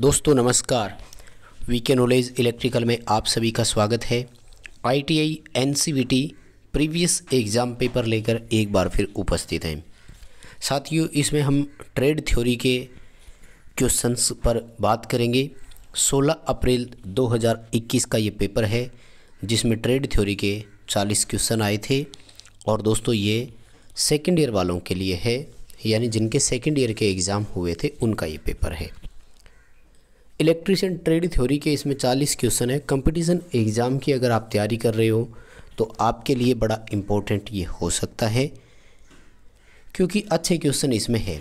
दोस्तों नमस्कार VK knowledge electrical में आप सभी का स्वागत है ITI T previous exam paper लेकर एक बार फिर उपस्थित हैं साथियों इसमें हम ट्रेड थ्योरी के क्वेश्चंस पर बात करेंगे 16 अप्रैल 2021 का ये पेपर है जिसमें ट्रेड थ्योरी के 40 क्वेश्चन आए थे और दोस्तों ये सेकेंड ईयर वालों के लिए है यानी जिनके सेकेंड ईयर के एग्ज़ाम हुए थे उनका ये पेपर है इलेक्ट्रीशियन ट्रेड थ्योरी के इसमें चालीस क्वेश्चन है कंपटीशन एग्ज़ाम की अगर आप तैयारी कर रहे हो तो आपके लिए बड़ा इम्पोर्टेंट ये हो सकता है क्योंकि अच्छे क्वेश्चन इसमें है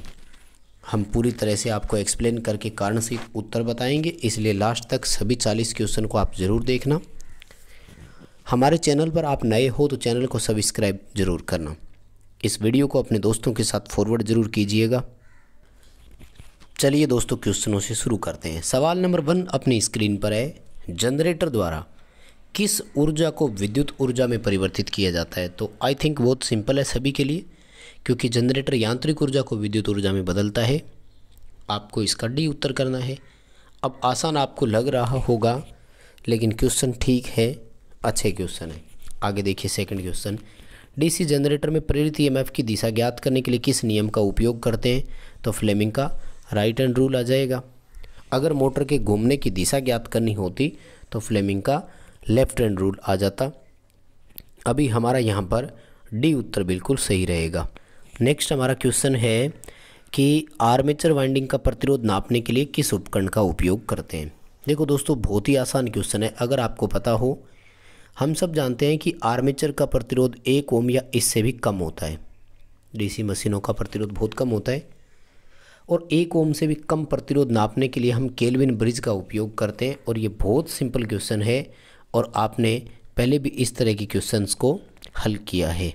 हम पूरी तरह से आपको एक्सप्लेन करके कारण से उत्तर बताएंगे इसलिए लास्ट तक सभी चालीस क्वेश्चन को आप ज़रूर देखना हमारे चैनल पर आप नए हो तो चैनल को सब्सक्राइब ज़रूर करना इस वीडियो को अपने दोस्तों के साथ फॉरवर्ड ज़रूर कीजिएगा चलिए दोस्तों क्वेश्चनों से शुरू करते हैं सवाल नंबर वन अपनी स्क्रीन पर है जनरेटर द्वारा किस ऊर्जा को विद्युत ऊर्जा में परिवर्तित किया जाता है तो आई थिंक बहुत सिंपल है सभी के लिए क्योंकि जनरेटर यांत्रिक ऊर्जा को विद्युत ऊर्जा में बदलता है आपको इसका डी उत्तर करना है अब आसान आपको लग रहा होगा लेकिन क्वेश्चन ठीक है अच्छे क्वेश्चन है आगे देखिए सेकंड क्वेश्चन डीसी जनरेटर में प्रेरित ईएमएफ e की दिशा ज्ञात करने के लिए किस नियम का उपयोग करते हैं तो फ्लेमिंग का राइट हैंड रूल आ जाएगा अगर मोटर के घूमने की दिशा ज्ञात करनी होती तो फ्लेमिंग का लेफ्ट हैंड रूल आ जाता अभी हमारा यहाँ पर डी उत्तर बिल्कुल सही रहेगा नेक्स्ट हमारा क्वेश्चन है कि आर्मेचर वाइंडिंग का प्रतिरोध नापने के लिए किस उपकरण का उपयोग करते हैं देखो दोस्तों बहुत ही आसान क्वेश्चन है अगर आपको पता हो हम सब जानते हैं कि आर्मेचर का प्रतिरोध एक ओम या इससे भी कम होता है डीसी मशीनों का प्रतिरोध बहुत कम होता है और एक ओम से भी कम प्रतिरोध नापने के लिए हम केल्विन ब्रिज का उपयोग करते हैं और ये बहुत सिंपल क्वेश्चन है और आपने पहले भी इस तरह के क्वेश्चंस को हल किया है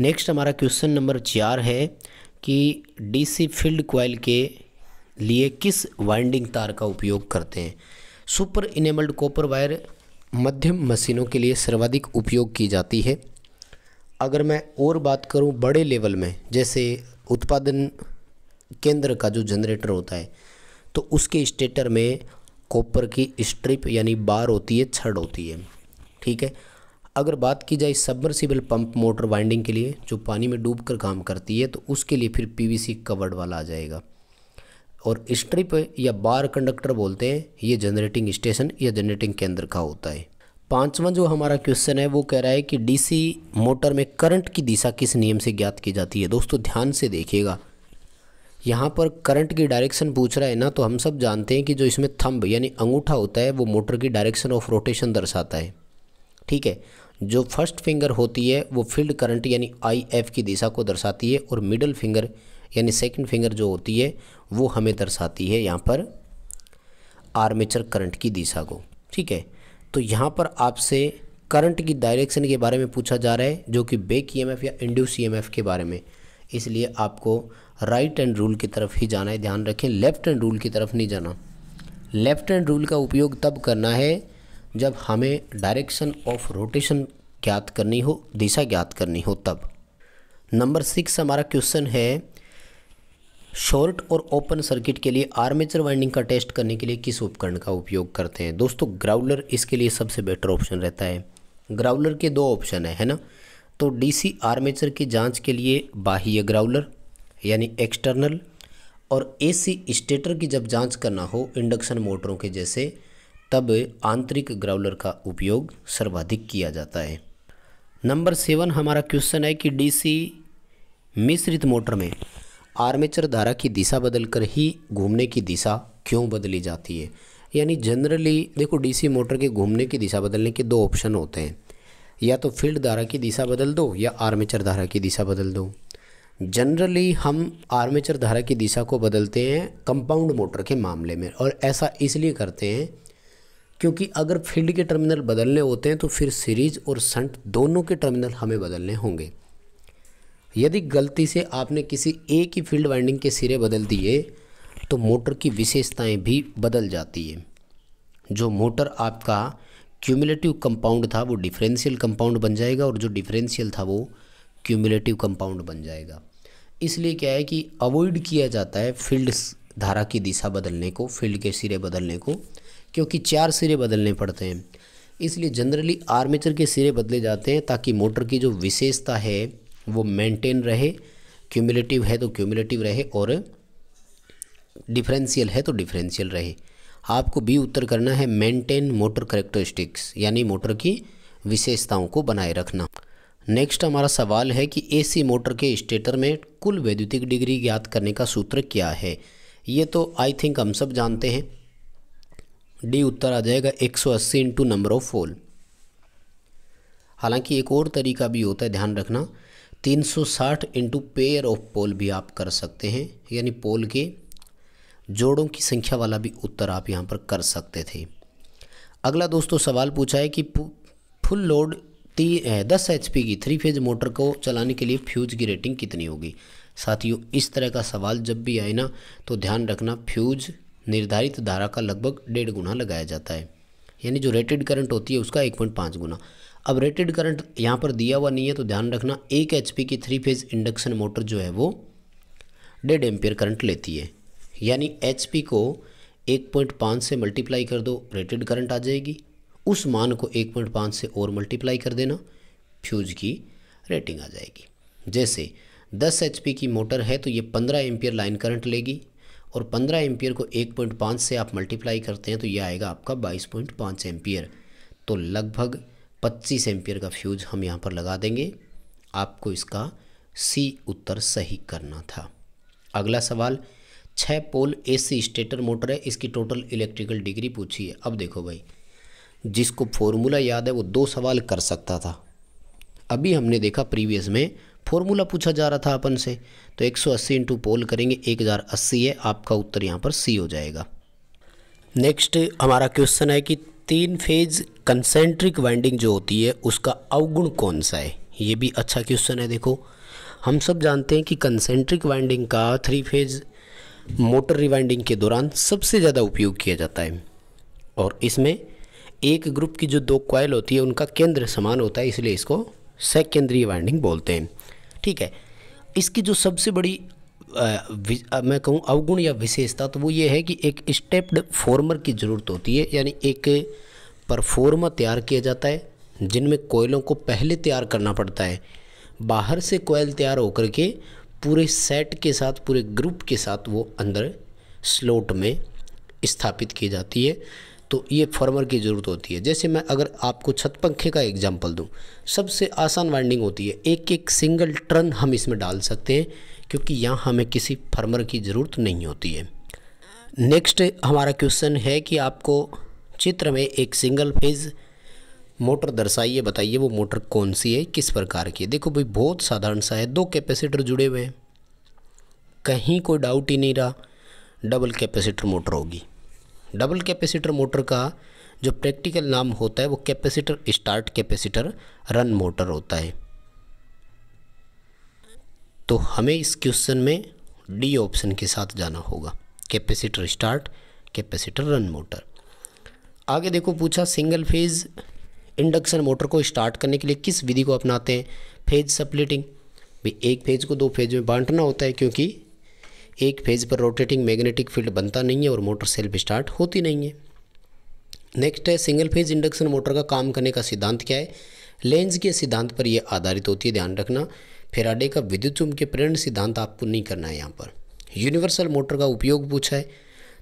नेक्स्ट हमारा क्वेश्चन नंबर चार है कि डीसी फील्ड कोयल के लिए किस वाइंडिंग तार का उपयोग करते हैं सुपर इनेबल्ड कॉपर वायर मध्यम मशीनों के लिए सर्वाधिक उपयोग की जाती है अगर मैं और बात करूं बड़े लेवल में जैसे उत्पादन केंद्र का जो जनरेटर होता है तो उसके स्टेटर में कॉपर की स्ट्रिप यानी बार होती है छड़ होती है ठीक है अगर बात की जाए सबमर्सिबल पंप मोटर वाइंडिंग के लिए जो पानी में डूब कर काम करती है तो उसके लिए फिर पीवीसी कवर्ड वाला आ जाएगा और स्ट्रिप या बार कंडक्टर बोलते हैं ये जनरेटिंग स्टेशन या जनरेटिंग केंद्र का होता है पांचवा जो हमारा क्वेश्चन है वो कह रहा है कि डीसी मोटर में करंट की दिशा किस नियम से ज्ञात की जाती है दोस्तों ध्यान से देखिएगा यहाँ पर करंट की डायरेक्शन पूछ रहा है ना तो हम सब जानते हैं कि जो इसमें थंब यानी अंगूठा होता है वो मोटर की डायरेक्शन ऑफ रोटेशन दर्शाता है ठीक है जो फर्स्ट फिंगर होती है वो फील्ड करंट यानी आई एफ की दिशा को दर्शाती है और मिडल फिंगर यानी सेकंड फिंगर जो होती है वो हमें दर्शाती है यहाँ पर आर्मेचर करंट की दिशा को ठीक है तो यहाँ पर आपसे करंट की डायरेक्शन के बारे में पूछा जा रहा है जो कि बेक ई e या इंड्यूस ई e के बारे में इसलिए आपको राइट एंड रूल की तरफ ही जाना है ध्यान रखें लेफ़्ट एंड रूल की तरफ नहीं जाना लेफ़्ट एंड रूल का उपयोग तब करना है जब हमें डायरेक्शन ऑफ रोटेशन ज्ञात करनी हो दिशा ज्ञात करनी हो तब नंबर सिक्स हमारा क्वेश्चन है शॉर्ट और ओपन सर्किट के लिए आर्मेचर वाइंडिंग का टेस्ट करने के लिए किस उपकरण का उपयोग करते हैं दोस्तों ग्राउलर इसके लिए सबसे बेटर ऑप्शन रहता है ग्राउलर के दो ऑप्शन है है ना तो डीसी आर्मेचर की जांच के लिए बाह्य ग्राउलर यानी एक्सटर्नल और एसी स्टेटर की जब जांच करना हो इंडक्शन मोटरों के जैसे तब आंतरिक ग्राउलर का उपयोग सर्वाधिक किया जाता है नंबर सेवन हमारा क्वेश्चन है कि डीसी मिश्रित मोटर में आर्मेचर धारा की दिशा बदलकर ही घूमने की दिशा क्यों बदली जाती है यानी जनरली देखो डीसी मोटर के घूमने की दिशा बदलने के दो ऑप्शन होते हैं या तो फील्ड धारा की दिशा बदल दो या आर्मेचर धारा की दिशा बदल दो जनरली हम आर्मेचर धारा की दिशा को बदलते हैं कंपाउंड मोटर के मामले में और ऐसा इसलिए करते हैं क्योंकि अगर फील्ड के टर्मिनल बदलने होते हैं तो फिर सीरीज और संट दोनों के टर्मिनल हमें बदलने होंगे यदि गलती से आपने किसी एक ही फील्ड वाइंडिंग के सिरे बदल दिए तो मोटर की विशेषताएं भी बदल जाती है जो मोटर आपका क्यूमुलेटिव कंपाउंड था वो डिफरेंशियल कंपाउंड बन जाएगा और जो डिफरेंशियल था वो क्यूमुलेटिव कंपाउंड बन जाएगा इसलिए क्या है कि अवॉइड किया जाता है फील्ड धारा की दिशा बदलने को फील्ड के सिरे बदलने को क्योंकि चार सिरे बदलने पड़ते हैं इसलिए जनरली आर्मेचर के सिरे बदले जाते हैं ताकि मोटर की जो विशेषता है वो मेंटेन रहे क्यूमुलेटिव है तो क्यूमुलेटिव रहे और डिफरेंशियल है तो डिफरेंशियल रहे आपको बी उत्तर करना है मेंटेन मोटर करेक्टरिस्टिक्स यानी मोटर की विशेषताओं को बनाए रखना नेक्स्ट हमारा सवाल है कि एसी मोटर के स्टेटर में कुल वैद्युतिक डिग्री ज्ञात करने का सूत्र क्या है ये तो आई थिंक हम सब जानते हैं डी उत्तर आ जाएगा 180 सौ अस्सी इंटू नंबर ऑफ फोल हालांकि एक और तरीका भी होता है ध्यान रखना 360 सौ साठ इंटू पेयर ऑफ पोल भी आप कर सकते हैं यानी पोल के जोड़ों की संख्या वाला भी उत्तर आप यहाँ पर कर सकते थे अगला दोस्तों सवाल पूछा है कि फुल लोड ती दस एच की थ्री फेज मोटर को चलाने के लिए फ्यूज की रेटिंग कितनी होगी साथियों इस तरह का सवाल जब भी आए ना तो ध्यान रखना फ्यूज निर्धारित धारा का लगभग डेढ़ गुना लगाया जाता है यानी जो रेटेड करंट होती है उसका एक पॉइंट पाँच गुना अब रेटेड करंट यहाँ पर दिया हुआ नहीं है तो ध्यान रखना एक एच की थ्री फेज इंडक्शन मोटर जो है वो डेढ़ एम्पियर करंट लेती है यानी एच को एक पॉइंट पाँच से मल्टीप्लाई कर दो रेटेड करंट आ जाएगी उस मान को एक पॉइंट पाँच से और मल्टीप्लाई कर देना फ्यूज की रेटिंग आ जाएगी जैसे दस एच की मोटर है तो ये पंद्रह एम्पियर लाइन करंट लेगी और पंद्रह एम्पियर को एक पॉइंट पाँच से आप मल्टीप्लाई करते हैं तो यह आएगा आपका बाईस पॉइंट पाँच तो लगभग पच्चीस एम्पियर का फ्यूज हम यहाँ पर लगा देंगे आपको इसका सी उत्तर सही करना था अगला सवाल छः पोल एसी स्टेटर मोटर है इसकी टोटल इलेक्ट्रिकल डिग्री पूछी है अब देखो भाई जिसको फॉर्मूला याद है वो दो सवाल कर सकता था अभी हमने देखा प्रीवियस में फॉर्मूला पूछा जा रहा था अपन से तो 180 सौ अस्सी इंटू पोल करेंगे 1080 है आपका उत्तर यहाँ पर सी हो जाएगा नेक्स्ट हमारा क्वेश्चन है कि तीन फेज कंसेंट्रिक वाइंडिंग जो होती है उसका अवगुण कौन सा है ये भी अच्छा क्वेश्चन है देखो हम सब जानते हैं कि कंसेंट्रिक वाइंडिंग का थ्री फेज मोटर रिवाइंडिंग के दौरान सबसे ज़्यादा उपयोग किया जाता है और इसमें एक ग्रुप की जो दो क्वाइल होती है उनका केंद्र समान होता है इसलिए इसको सेकेंद्रीय वाइंडिंग बोलते हैं ठीक है इसकी जो सबसे बड़ी आ, आ, मैं कहूँ अवगुण या विशेषता तो वो ये है कि एक स्टेप्ड फॉर्मर की ज़रूरत होती है यानी एक परफॉर्मा तैयार किया जाता है जिनमें कोयलों को पहले तैयार करना पड़ता है बाहर से कोयल तैयार होकर के पूरे सेट के साथ पूरे ग्रुप के साथ वो अंदर स्लोट में स्थापित की जाती है तो ये फॉर्मर की ज़रूरत होती है जैसे मैं अगर आपको छत पंखे का एग्जाम्पल दूँ सबसे आसान वाइंडिंग होती है एक एक सिंगल टर्न हम इसमें डाल सकते हैं क्योंकि यहाँ हमें किसी फॉर्मर की ज़रूरत नहीं होती है नेक्स्ट हमारा क्वेश्चन है कि आपको चित्र में एक सिंगल फेज़ मोटर दर्शाइए बताइए वो मोटर कौन सी है किस प्रकार की है देखो भाई बहुत साधारण सा है दो कैपेसिटर जुड़े हुए हैं कहीं कोई डाउट ही नहीं रहा डबल कैपेसिटर मोटर होगी डबल कैपेसिटर मोटर का जो प्रैक्टिकल नाम होता है वो capacitor start capacitor run motor होता है तो हमें इस क्वेश्चन में डी ऑप्शन के साथ जाना होगा capacitor start capacitor run motor आगे देखो पूछा सिंगल फेज इंडक्शन मोटर को स्टार्ट करने के लिए किस विधि को अपनाते हैं फेज सप्लिटिंग भाई एक फेज को दो फेज में बांटना होता है क्योंकि एक फेज पर रोटेटिंग मैग्नेटिक फील्ड बनता नहीं है और मोटर सेल्फ स्टार्ट होती नहीं है नेक्स्ट है सिंगल फेज इंडक्शन मोटर का काम करने का सिद्धांत क्या है लेंज के सिद्धांत पर यह आधारित होती है ध्यान रखना फेराडे का विद्युत चुंबकीय प्रेरण सिद्धांत आपको नहीं करना है यहाँ पर यूनिवर्सल मोटर का उपयोग पूछा है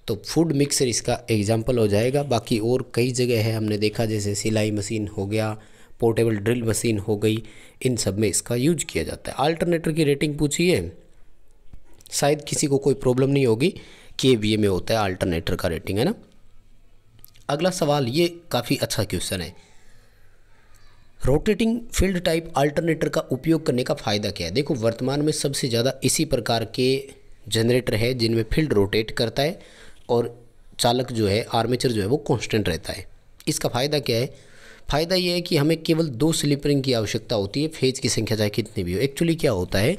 तो फूड मिक्सर इसका एग्जाम्पल हो जाएगा बाकी और कई जगह है हमने देखा जैसे सिलाई मशीन हो गया पोर्टेबल ड्रिल मशीन हो गई इन सब में इसका यूज किया जाता है अल्टरनेटर की रेटिंग पूछिए शायद किसी को कोई प्रॉब्लम नहीं होगी के वी में होता है अल्टरनेटर का रेटिंग है ना अगला सवाल ये काफ़ी अच्छा क्वेश्चन है रोटेटिंग फील्ड टाइप अल्टरनेटर का उपयोग करने का फ़ायदा क्या है देखो वर्तमान में सबसे ज़्यादा इसी प्रकार के जनरेटर है जिनमें फील्ड रोटेट करता है और चालक जो है आर्मेचर जो है वो कांस्टेंट रहता है इसका फ़ायदा क्या है फ़ायदा यह है कि हमें केवल दो स्लिप रिंग की आवश्यकता होती है फेज की संख्या चाहे कितनी भी हो एक्चुअली क्या होता है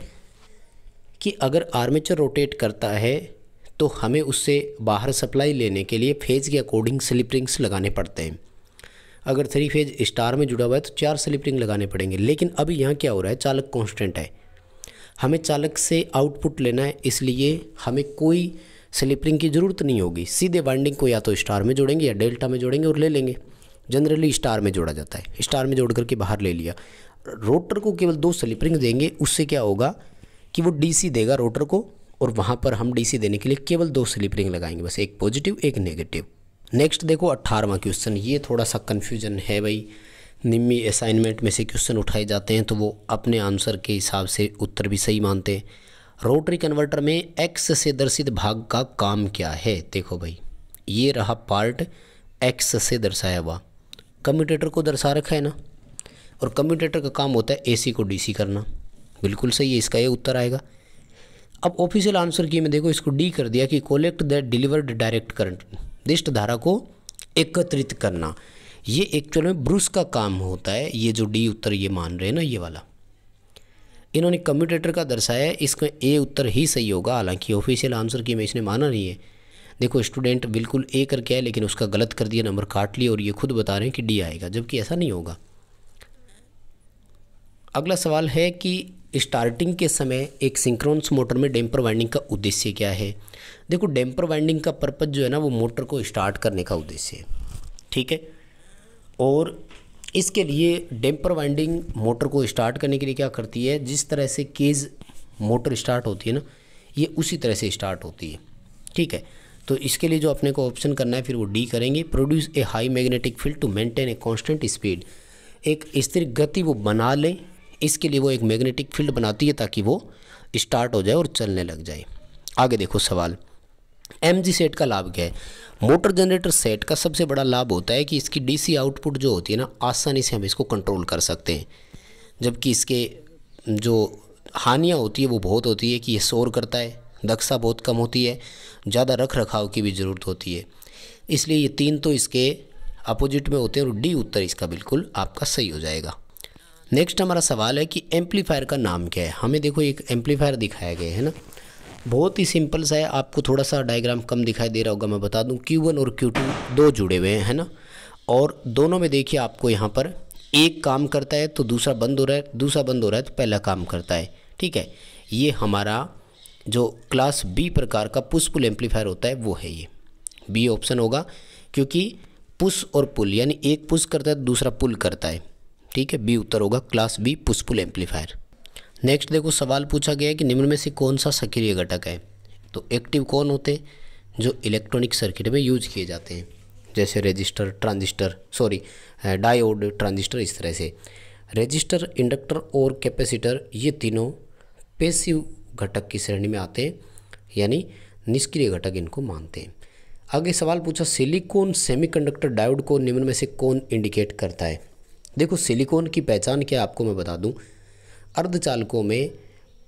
कि अगर आर्मेचर रोटेट करता है तो हमें उससे बाहर सप्लाई लेने के लिए फेज़ के अकॉर्डिंग स्लिप रिंग्स लगाने पड़ते हैं अगर थ्री फेज स्टार में जुड़ा हुआ है तो चार स्लिप रिंग लगाने पड़ेंगे लेकिन अभी यहाँ क्या हो रहा है चालक कॉन्स्टेंट है हमें चालक से आउटपुट लेना है इसलिए हमें कोई स्लिप रिंग की ज़रूरत नहीं होगी सीधे वाइंडिंग को या तो स्टार में जोड़ेंगे या डेल्टा में जोड़ेंगे और ले लेंगे जनरली स्टार में जोड़ा जाता है स्टार में जोड़ करके बाहर ले लिया रोटर को केवल दो स्लिप रिंग देंगे उससे क्या होगा कि वो डीसी देगा रोटर को और वहाँ पर हम डीसी देने के लिए केवल दो स्लिप रिंग लगाएंगे बस एक पॉजिटिव एक नेगेटिव नेक्स्ट देखो अट्ठारहवा क्वेश्चन ये थोड़ा सा कन्फ्यूजन है भाई निम्मी असाइनमेंट में से क्वेश्चन उठाए जाते हैं तो वो अपने आंसर के हिसाब से उत्तर भी सही मानते हैं रोटरी कन्वर्टर में एक्स से दर्शित भाग का काम क्या है देखो भाई ये रहा पार्ट एक्स से दर्शाया हुआ कम्यूटेटर को दर्शा रखा है ना और कम्यूटेटर का काम होता है एसी को डीसी करना बिल्कुल सही है इसका ये उत्तर आएगा अब ऑफिशियल आंसर की मैं देखो इसको डी कर दिया कि collect the delivered direct current दिष्ट धारा को एकत्रित करना ये एक्चुअल में ब्रूस का काम होता है ये जो डी उत्तर ये मान रहे हैं ना ये वाला इन्होंने कम्यूटेटर का दर्शाया है इसमें ए उत्तर ही सही होगा हालांकि ऑफिशियल आंसर की मैं इसने माना नहीं है देखो स्टूडेंट बिल्कुल ए करके आए लेकिन उसका गलत कर दिया नंबर काट लिया और ये खुद बता रहे हैं कि डी आएगा जबकि ऐसा नहीं होगा अगला सवाल है कि स्टार्टिंग के समय एक सिंक्रोनस मोटर में डैम्पर वाइंडिंग का उद्देश्य क्या है देखो डैम्पर वाइंडिंग का पर्पज़ जो है ना वो मोटर को स्टार्ट करने का उद्देश्य है ठीक है और इसके लिए डैम्पर वाइंडिंग मोटर को स्टार्ट करने के लिए क्या करती है जिस तरह से केज मोटर स्टार्ट होती है ना ये उसी तरह से स्टार्ट होती है ठीक है तो इसके लिए जो अपने को ऑप्शन करना है फिर वो डी करेंगे produce a high magnetic field to maintain a constant speed एक स्थिर गति वो बना लें इसके लिए वो एक मैग्नेटिक फील्ड बनाती है ताकि वो स्टार्ट हो जाए और चलने लग जाए आगे देखो सवाल एम जी सेट का लाभ क्या है मोटर जनरेटर सेट का सबसे बड़ा लाभ होता है कि इसकी डीसी आउटपुट जो होती है ना आसानी से हम इसको कंट्रोल कर सकते हैं जबकि इसके जो हानियाँ होती है वो बहुत होती है कि ये शोर करता है दक्षता बहुत कम होती है ज़्यादा रख रखाव की भी ज़रूरत होती है इसलिए ये तीन तो इसके अपोजिट में होते हैं और डी उत्तर इसका बिल्कुल आपका सही हो जाएगा नेक्स्ट हमारा सवाल है कि एम्पलीफायर का नाम क्या है हमें देखो एक एम्पलीफायर दिखाया गया है ना बहुत ही सिंपल सा है आपको थोड़ा सा डायग्राम कम दिखाई दे रहा होगा मैं बता दूं Q1 और Q2 दो जुड़े हुए हैं है ना और दोनों में देखिए आपको यहाँ पर एक काम करता है तो दूसरा बंद हो रहा है दूसरा बंद हो रहा है तो पहला काम करता है ठीक है ये हमारा जो क्लास बी प्रकार का पुश पुल एम्पलीफायर होता है वो है ये बी ऑप्शन होगा क्योंकि पुश और पुल यानी एक पुश करता है तो दूसरा पुल करता है ठीक है बी उत्तर होगा class B push pull amplifier next देखो सवाल पूछा गया है कि निम्न में से कौन सा सक्रिय घटक है तो एक्टिव कौन होते हैं जो इलेक्ट्रॉनिक सर्किट में यूज किए जाते हैं जैसे resistor transistor sorry diode transistor इस तरह से रजिस्टर इंडक्टर और कैपेसिटर ये तीनों पेसिव घटक की श्रेणी में आते हैं यानी निष्क्रिय घटक इनको मानते हैं आगे सवाल पूछा सिलिकॉन सेमीकंडक्टर डायोड को निम्न में से कौन इंडिकेट करता है देखो सिलिकॉन की पहचान क्या आपको मैं बता दूं अर्धचालकों में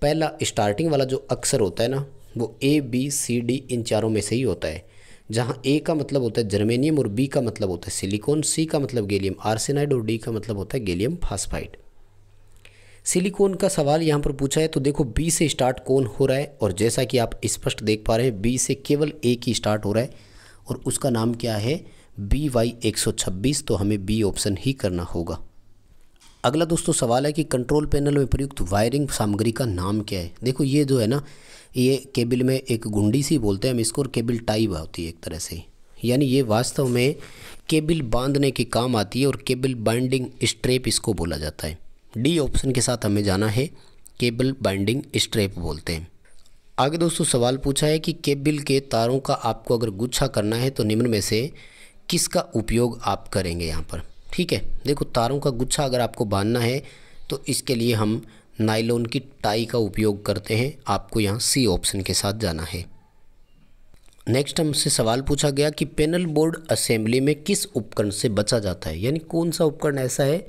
पहला स्टार्टिंग वाला जो अक्सर होता है ना वो ए बी सी डी इन चारों में से ही होता है जहाँ ए का मतलब होता है जर्मेनियम और बी का मतलब होता है सिलिकॉन सी का मतलब गैलियम आर्सेनाइड और डी का मतलब होता है गैलियम फास्फाइड सिलिकॉन का सवाल यहाँ पर पूछा है तो देखो बी से स्टार्ट कौन हो रहा है और जैसा कि आप स्पष्ट देख पा रहे हैं बी से केवल ए की स्टार्ट हो रहा है और उसका नाम क्या है बी वाई एक सौ छब्बीस तो हमें बी ऑप्शन ही करना होगा अगला दोस्तों सवाल है कि कंट्रोल पैनल में प्रयुक्त वायरिंग सामग्री का नाम क्या है देखो ये जो है ना ये केबल में एक गुंडी सी बोलते हैं हम इसको और केबल टाई होती है एक तरह से यानी ये वास्तव में केबल बांधने के काम आती है और केबल बाइंडिंग स्ट्रेप इसको बोला जाता है डी ऑप्शन के साथ हमें जाना है केबल बाइंडिंग स्ट्रेप बोलते हैं आगे दोस्तों सवाल पूछा है कि केबल के तारों का आपको अगर गुच्छा करना है तो निम्न में से किसका उपयोग आप करेंगे यहाँ पर ठीक है देखो तारों का गुच्छा अगर आपको बांधना है तो इसके लिए हम नाइलोन की टाई का उपयोग करते हैं आपको यहाँ सी ऑप्शन के साथ जाना है नेक्स्ट हमसे सवाल पूछा गया कि पैनल बोर्ड असेंबली में किस उपकरण से बचा जाता है यानी कौन सा उपकरण ऐसा है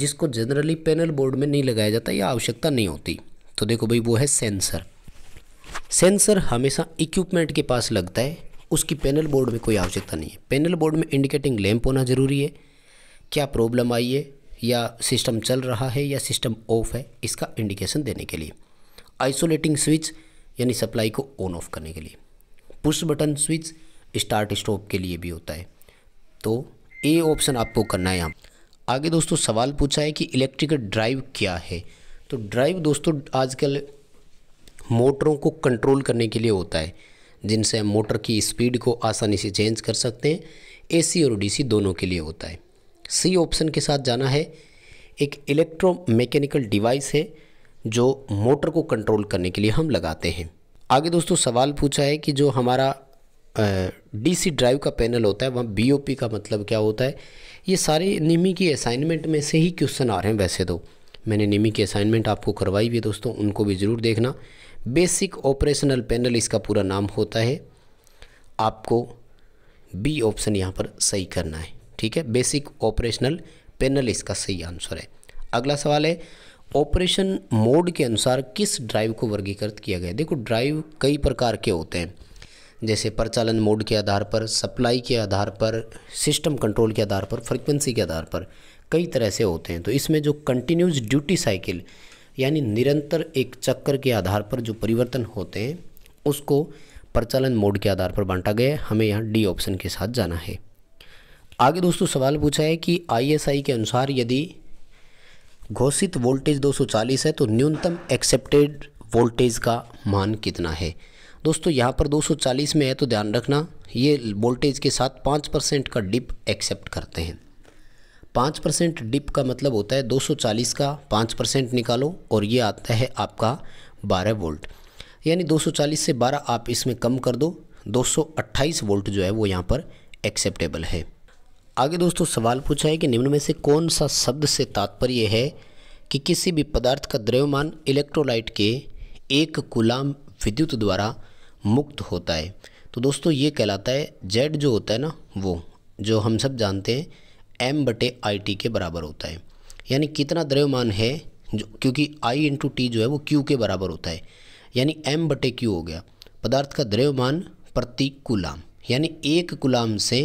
जिसको जनरली पैनल बोर्ड में नहीं लगाया जाता या आवश्यकता नहीं होती तो देखो भाई वो है सेंसर सेंसर हमेशा इक्विपमेंट के पास लगता है उसकी पैनल बोर्ड में कोई आवश्यकता नहीं है पैनल बोर्ड में इंडिकेटिंग लैंप होना ज़रूरी है क्या प्रॉब्लम आई है या सिस्टम चल रहा है या सिस्टम ऑफ है इसका इंडिकेशन देने के लिए आइसोलेटिंग स्विच यानी सप्लाई को ऑन ऑफ करने के लिए push button switch start stop के लिए भी होता है तो ए ऑप्शन आपको करना है यहाँ आगे दोस्तों सवाल पूछा है कि इलेक्ट्रिकल ड्राइव क्या है तो ड्राइव दोस्तों आजकल मोटरों को कंट्रोल करने के लिए होता है जिनसे हम मोटर की स्पीड को आसानी से चेंज कर सकते हैं एसी और डीसी दोनों के लिए होता है सी ऑप्शन के साथ जाना है एक इलेक्ट्रो मैकेनिकल डिवाइस है जो मोटर को कंट्रोल करने के लिए हम लगाते हैं आगे दोस्तों सवाल पूछा है कि जो हमारा डीसी ड्राइव का पैनल होता है वहाँ बीओपी का मतलब क्या होता है ये सारे निमी की असाइनमेंट में से ही क्वेश्चन आ रहे हैं वैसे तो मैंने निमी की असाइनमेंट आपको करवाई भी है दोस्तों उनको भी ज़रूर देखना बेसिक ऑपरेशनल पैनल इसका पूरा नाम होता है आपको बी ऑप्शन यहाँ पर सही करना है ठीक है बेसिक ऑपरेशनल पैनल इसका सही आंसर है अगला सवाल है ऑपरेशन मोड के अनुसार किस ड्राइव को वर्गीकृत किया गया देखो ड्राइव कई प्रकार के होते हैं जैसे प्रचालन मोड के आधार पर सप्लाई के आधार पर सिस्टम कंट्रोल के आधार पर फ्रीक्वेंसी के आधार पर कई तरह से होते हैं तो इसमें जो कंटिन्यूस ड्यूटी साइकिल यानी निरंतर एक चक्कर के आधार पर जो परिवर्तन होते हैं उसको प्रचलन मोड के आधार पर बांटा गया है हमें यहाँ डी ऑप्शन के साथ जाना है आगे दोस्तों सवाल पूछा है कि आईएसआई के अनुसार यदि घोषित वोल्टेज 240 है तो न्यूनतम एक्सेप्टेड वोल्टेज का मान कितना है दोस्तों यहाँ पर 240 में है तो ध्यान रखना ये वोल्टेज के साथ पाँच परसेंट का डिप एक्सेप्ट करते हैं पाँच परसेंट डिप का मतलब होता है 240 का पाँच परसेंट निकालो और ये आता है आपका 12 वोल्ट यानी 240 से 12 आप इसमें कम कर दो 228 वोल्ट जो है वो यहाँ पर एक्सेप्टेबल है आगे दोस्तों सवाल पूछा है कि निम्न में से कौन सा शब्द से तात्पर्य है कि किसी भी पदार्थ का द्रव्यमान इलेक्ट्रोलाइट के एक गुलाम विद्युत द्वारा मुक्त होता है तो दोस्तों ये कहलाता है जेड जो होता है ना वो जो हम सब जानते हैं एम बटे आई टी के बराबर होता है यानी कितना द्रव्यमान है जो क्योंकि आई इंटू टी जो है वो क्यू के बराबर होता है यानी एम बटे क्यू हो गया पदार्थ का द्रव्यमान प्रति कुलाम यानी एक कुलाम से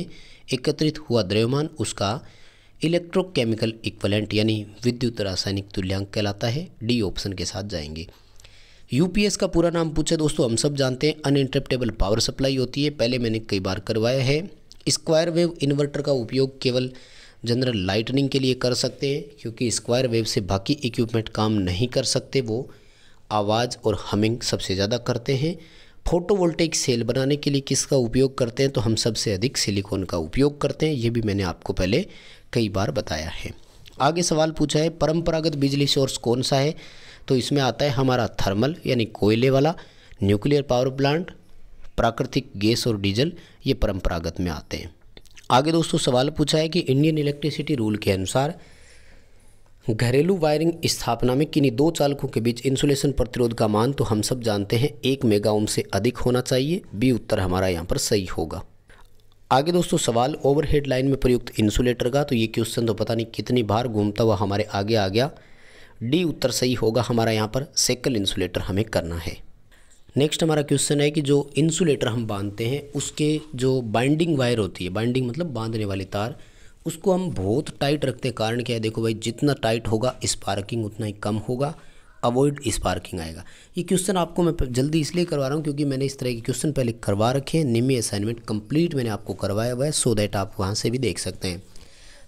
एकत्रित हुआ द्रव्यमान उसका इलेक्ट्रोकेमिकल इक्वलेंट यानी विद्युत रासायनिक तुल्यांक कहलाता है डी ऑप्शन के साथ जाएंगे यूपीएस का पूरा नाम पूछे दोस्तों हम सब जानते हैं अनइंटरप्टेबल पावर सप्लाई होती है पहले मैंने कई बार करवाया है स्क्वायर वेव इन्वर्टर का उपयोग केवल जनरल लाइटनिंग के लिए कर सकते हैं क्योंकि स्क्वायर वेव से बाकी इक्विपमेंट काम नहीं कर सकते वो आवाज़ और हमिंग सबसे ज़्यादा करते हैं फोटोवोल्टेक सेल बनाने के लिए किसका उपयोग करते हैं तो हम सबसे अधिक सिलिकॉन का उपयोग करते हैं ये भी मैंने आपको पहले कई बार बताया है आगे सवाल पूछा है परंपरागत बिजली सोर्स कौन सा है तो इसमें आता है हमारा थर्मल यानी कोयले वाला न्यूक्लियर पावर प्लांट प्राकृतिक गैस और डीजल ये परंपरागत में आते हैं आगे दोस्तों सवाल पूछा है कि इंडियन इलेक्ट्रिसिटी रूल के अनुसार घरेलू वायरिंग स्थापना में किन्हीं दो चालकों के बीच इंसुलेशन प्रतिरोध का मान तो हम सब जानते हैं एक मेगा ओम से अधिक होना चाहिए बी उत्तर हमारा यहाँ पर सही होगा आगे दोस्तों सवाल ओवरहेड लाइन में प्रयुक्त इंसुलेटर का तो ये क्वेश्चन तो पता नहीं कितनी बार घूमता हुआ हमारे आगे आ गया डी उत्तर सही होगा हमारा यहाँ पर सेकल इंसुलेटर हमें करना है नेक्स्ट हमारा क्वेश्चन है कि जो इंसुलेटर हम बांधते हैं उसके जो बाइंडिंग वायर होती है बाइंडिंग मतलब बांधने वाली तार उसको हम बहुत टाइट रखते हैं कारण क्या है देखो भाई जितना टाइट होगा स्पार्किंग उतना ही कम होगा अवॉइड स्पार्किंग आएगा ये क्वेश्चन आपको मैं जल्दी इसलिए करवा रहा हूँ क्योंकि मैंने इस तरह के क्वेश्चन पहले करवा रखे हैं निमी असाइनमेंट कंप्लीट मैंने आपको करवाया हुआ है सो दैट आप वहाँ से भी देख सकते हैं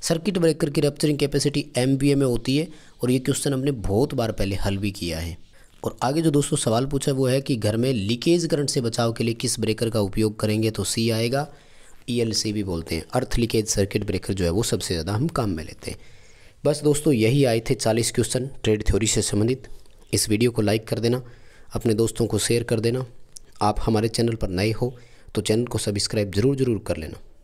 सर्किट ब्रेकर की रेप्चरिंग कैपेसिटी एम में होती है और ये क्वेश्चन हमने बहुत बार पहले हल भी किया है और आगे जो दोस्तों सवाल पूछा वो है कि घर में लीकेज करंट से बचाव के लिए किस ब्रेकर का उपयोग करेंगे तो सी आएगा ई e भी बोलते हैं अर्थ लीकेज सर्किट ब्रेकर जो है वो सबसे ज़्यादा हम काम में लेते हैं बस दोस्तों यही आए थे चालीस क्वेश्चन ट्रेड थ्योरी से संबंधित इस वीडियो को लाइक कर देना अपने दोस्तों को शेयर कर देना आप हमारे चैनल पर नए हो तो चैनल को सब्सक्राइब ज़रूर ज़रूर कर लेना